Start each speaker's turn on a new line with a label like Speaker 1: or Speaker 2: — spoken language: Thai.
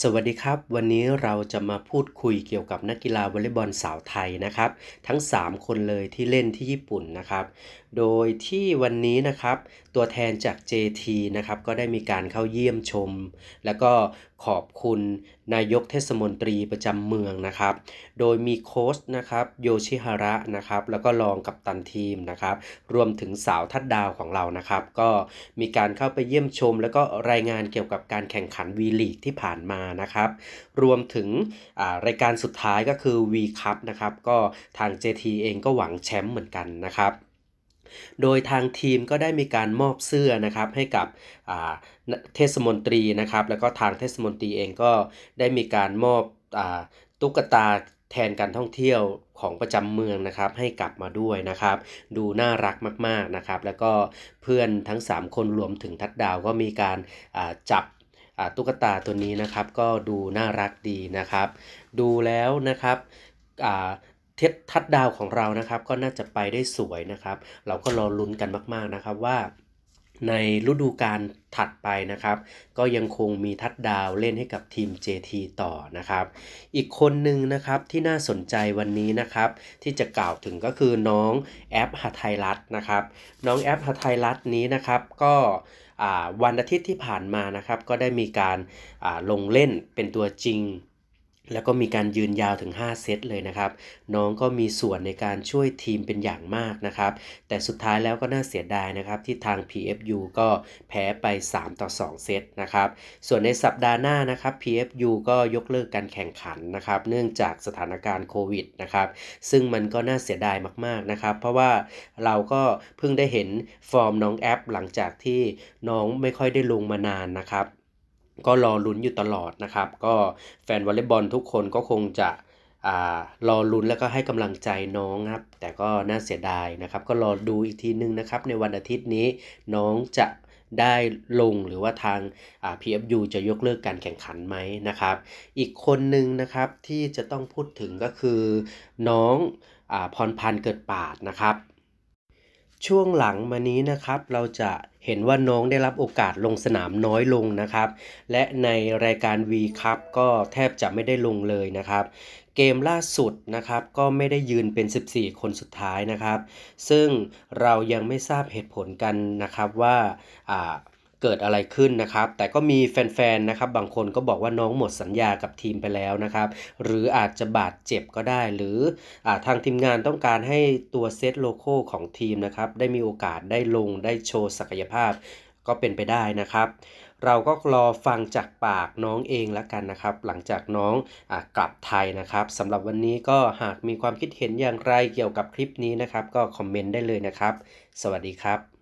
Speaker 1: สวัสดีครับ วันนี้เราจะมาพูดคุยเกี่ยวกับนักกีฬาวอลเลย์บอลสาวไทยนะครับ ทั้ง 3 คนเลยที่เล่นที่ญี่ปุ่นนะครับ โดยที่วันนี้นะครับตัวแทนจาก JT นะครับก็ได้มีการเข้าเยี่ยมชม แล้วก็ขอบคุณ นายกเทศมนตรีประจำเมืองนะครับ โดยมีโค้ชนะครับโยชิฮาระนะครับแล้วก็รองกับตันทีมนะครับ รวมถึงสาวทัดดาวของเรานะครับ ก็มีการเข้าไปเยี่ยมชม แล้วก็รายงานเกี่ยวกับการแข่งขันวีลีกที่ผ่านมานะครับ รวมถึงรายการสุดท้ายก็คือ V ีคัพนะครับก็ทาง JT เองก็หวังแชมป์เหมือนกันนะครับโดยทางทีมก็ได้มีการมอบเสื้อนะครับ ให้กับเทศมนตรีนะครับ แล้วก็ทางเทศมนตรีเองก็ได้มีการมอบอตุ๊กตาแทนการท่องเที่ยวของประจำเมืองนะครับ ให้กลับมาด้วยนะครับ ดูน่ารักมากๆนะครับ แล้วก็เพื่อนทั้ง3คนรวมถึงทัดดาวก็มีการจับตุ๊กตาตัวนี้นะครับ ก็ดูน่ารักดีนะครับ ดูแล้วนะครับเท็ดทัดดาวของเรานะครับก็น่าจะไปได้สวยนะครับ เราก็รอลุ้นกันมากๆนะครับว่าในฤดูกาลถัดไปนะครับ ก็ยังคงมีทัดดาวเล่นให้กับทีม JT ต่อนะครับ อีกคนหนึ่งนะครับที่น่าสนใจวันนี้นะครับ ที่จะกล่าวถึงก็คือน้องแอปหัไทยรัฐนะครับน้องแอปหัไทยรัฐนี้นะครับก็วันอาทิตย์ที่ผ่านมานะครับก็ได้มีการลงเล่นเป็นตัวจริงแล้วก็มีการยืนยาวถึง 5 เซต เลยนะครับ น้องก็มีส่วนในการช่วยทีมเป็นอย่างมากนะครับ แต่สุดท้ายแล้วก็น่าเสียดายนะครับ ที่ทาง PFU ก็แพ้ไป3ต่อ2 เซตนะครับ ส่วนในสัปดาห์หน้านะครับ PFU ก็ยกเลิกการแข่งขันนะครับเนื่องจากสถานการณ์โควิดนะครับซึ่งมันก็น่าเสียดายมากๆนะครับ เพราะว่าเราก็เพิ่งได้เห็นฟอร์มน้องแอปหลังจากที่น้องไม่ค่อยได้ลงมานานนะครับก็รอลุ้นอยู่ตลอดนะครับ ก็แฟนวอลเลย์บอลทุกคนก็คงจะรอลุ้นแล้วก็ให้กำลังใจน้องครับแต่ก็น่าเสียดายนะครับ ก็รอดูอีกทีนึงนะครับ ในวันอาทิตย์นี้น้องจะได้ลงหรือว่าทาง PFU จะยกเลิกการแข่งขันไหมนะครับ อีกคนหนึ่งนะครับที่จะต้องพูดถึงก็คือน้องอพรพันธ์เกิดปาดนะครับช่วงหลังมานี้นะครับเราจะเห็นว่าน้องได้รับโอกาสลงสนามน้อยลงนะครับ และในรายการ V คัพก็แทบจะไม่ได้ลงเลยนะครับ เกมล่าสุดนะครับก็ไม่ได้ยืนเป็น 14 คนสุดท้ายนะครับ ซึ่งเรายังไม่ทราบเหตุผลกันนะครับว่าเกิดอะไรขึ้นนะครับ แต่ก็มีแฟนๆ นะครับ บางคนก็บอกว่าน้องหมดสัญญากับทีมไปแล้วนะครับ หรืออาจจะบาดเจ็บก็ได้ หรืออทางทีมงานต้องการให้ตัวเซตโลโก้ของทีมนะครับ ได้มีโอกาสได้ลงได้โชว์ศักยภาพก็เป็นไปได้นะครับ เราก็รอฟังจากปากน้องเองแล้วกันนะครับ หลังจากน้องอกลับไทยนะครับสำหรับวันนี้ก็หากมีความคิดเห็นอย่างไรเกี่ยวกับคลิปนี้นะครับ ก็คอมเมนต์ได้เลยนะครับ สวัสดีครับ